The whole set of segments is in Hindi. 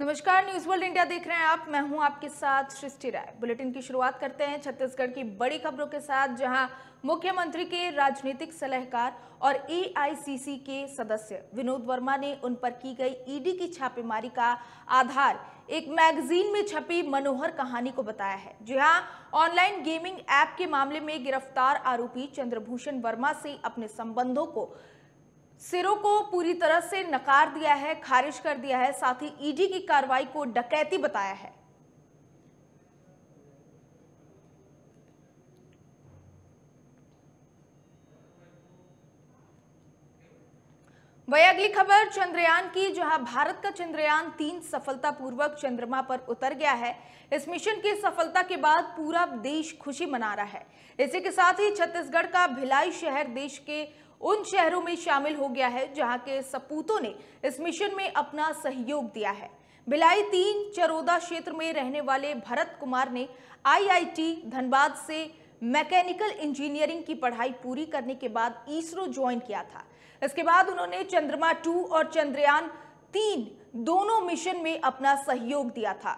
नमस्कार न्यूज वर्ल्ड इंडिया देख रहे हैं आप मैं हूं आपके साथ सृष्टि राय बुलेटिन की शुरुआत करते हैं छत्तीसगढ़ की बड़ी खबरों के साथ जहां मुख्यमंत्री के राजनीतिक सलाहकार और एआईसीसी के सदस्य विनोद वर्मा ने उन पर की गई ईडी e की छापेमारी का आधार एक मैगजीन में छपी मनोहर कहानी को बताया है जी हाँ ऑनलाइन गेमिंग ऐप के मामले में गिरफ्तार आरोपी चंद्रभूषण वर्मा से अपने संबंधों को सिरों को पूरी तरह से नकार दिया है खारिज कर दिया है साथ ही ईडी की कार्रवाई को डकैती बताया है वही अगली खबर चंद्रयान की जहां भारत का चंद्रयान तीन सफलतापूर्वक चंद्रमा पर उतर गया है इस मिशन की सफलता के बाद पूरा देश खुशी मना रहा है इसी के साथ ही छत्तीसगढ़ का भिलाई शहर देश के उन शहरों में शामिल हो गया है जहां के सपूतों ने इस मिशन में अपना सहयोग दिया है बिलाई तीन चरोदा क्षेत्र में रहने वाले भरत कुमार ने आईआईटी धनबाद से मैकेनिकल इंजीनियरिंग की पढ़ाई पूरी करने के बाद इसरो ज्वाइन किया था इसके बाद उन्होंने चंद्रमा टू और चंद्रयान तीन दोनों मिशन में अपना सहयोग दिया था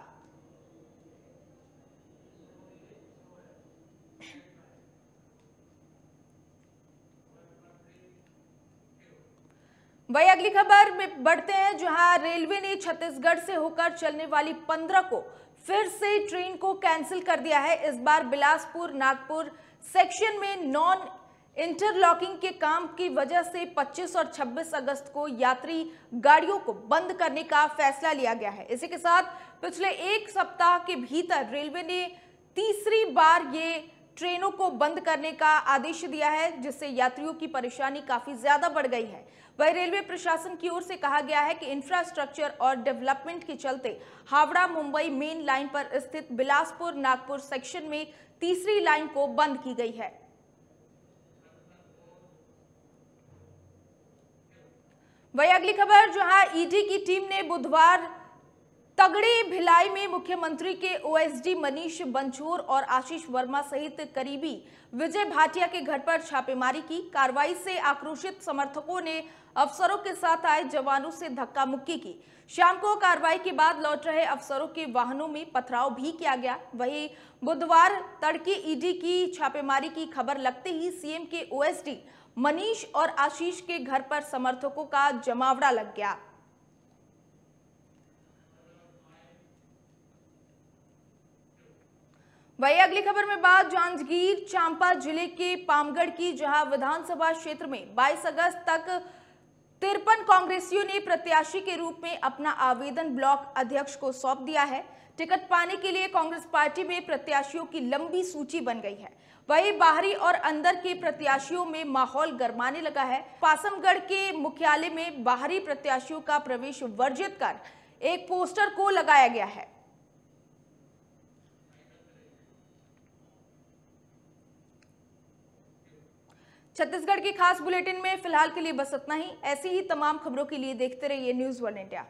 वही अगली खबर में बढ़ते हैं जहां रेलवे ने छत्तीसगढ़ से होकर चलने वाली पंद्रह को फिर से ट्रेन को कैंसिल कर दिया है इस बार बिलासपुर नागपुर सेक्शन में नॉन इंटरलॉकिंग के काम की वजह से 25 और 26 अगस्त को यात्री गाड़ियों को बंद करने का फैसला लिया गया है इसी के साथ पिछले एक सप्ताह के भीतर रेलवे ने तीसरी बार ये ट्रेनों को बंद करने का आदेश दिया है जिससे यात्रियों की परेशानी काफी ज्यादा बढ़ गई है वही रेलवे प्रशासन की ओर से कहा गया है कि इंफ्रास्ट्रक्चर और डेवलपमेंट के चलते हावड़ा मुंबई मेन लाइन पर स्थित बिलासपुर नागपुर सेक्शन में तीसरी लाइन को बंद की गई है वही अगली खबर जहां ईडी e की टीम ने बुधवार तगड़ी भिलाई में मुख्यमंत्री के ओएसडी मनीष बंछोर और आशीष वर्मा सहित करीबी विजय भाटिया के घर पर छापेमारी की कार्रवाई से आक्रोशित समर्थकों ने अफसरों के साथ आए जवानों से धक्का मुक्की की शाम को कार्रवाई के बाद लौट रहे अफसरों के वाहनों में पथराव भी किया गया वहीं बुधवार तड़के ईडी की छापेमारी की खबर लगते ही सीएम के ओएसडी मनीष और आशीष के घर पर समर्थकों का जमावड़ा लग गया वही अगली खबर में बात जांजगीर चांपा जिले के पामगढ़ की जहां विधानसभा क्षेत्र में 22 अगस्त तक तिरपन कांग्रेसियों ने प्रत्याशी के रूप में अपना आवेदन ब्लॉक अध्यक्ष को सौंप दिया है टिकट पाने के लिए कांग्रेस पार्टी में प्रत्याशियों की लंबी सूची बन गई है वही बाहरी और अंदर के प्रत्याशियों में माहौल गर्माने लगा है पासमगढ़ के मुख्यालय में बाहरी प्रत्याशियों का प्रवेश वर्जित कर एक पोस्टर को लगाया गया है छत्तीसगढ़ की खास बुलेटिन में फिलहाल के लिए बस इतना ही ऐसी ही तमाम खबरों के लिए देखते रहिए न्यूज़ वन इंडिया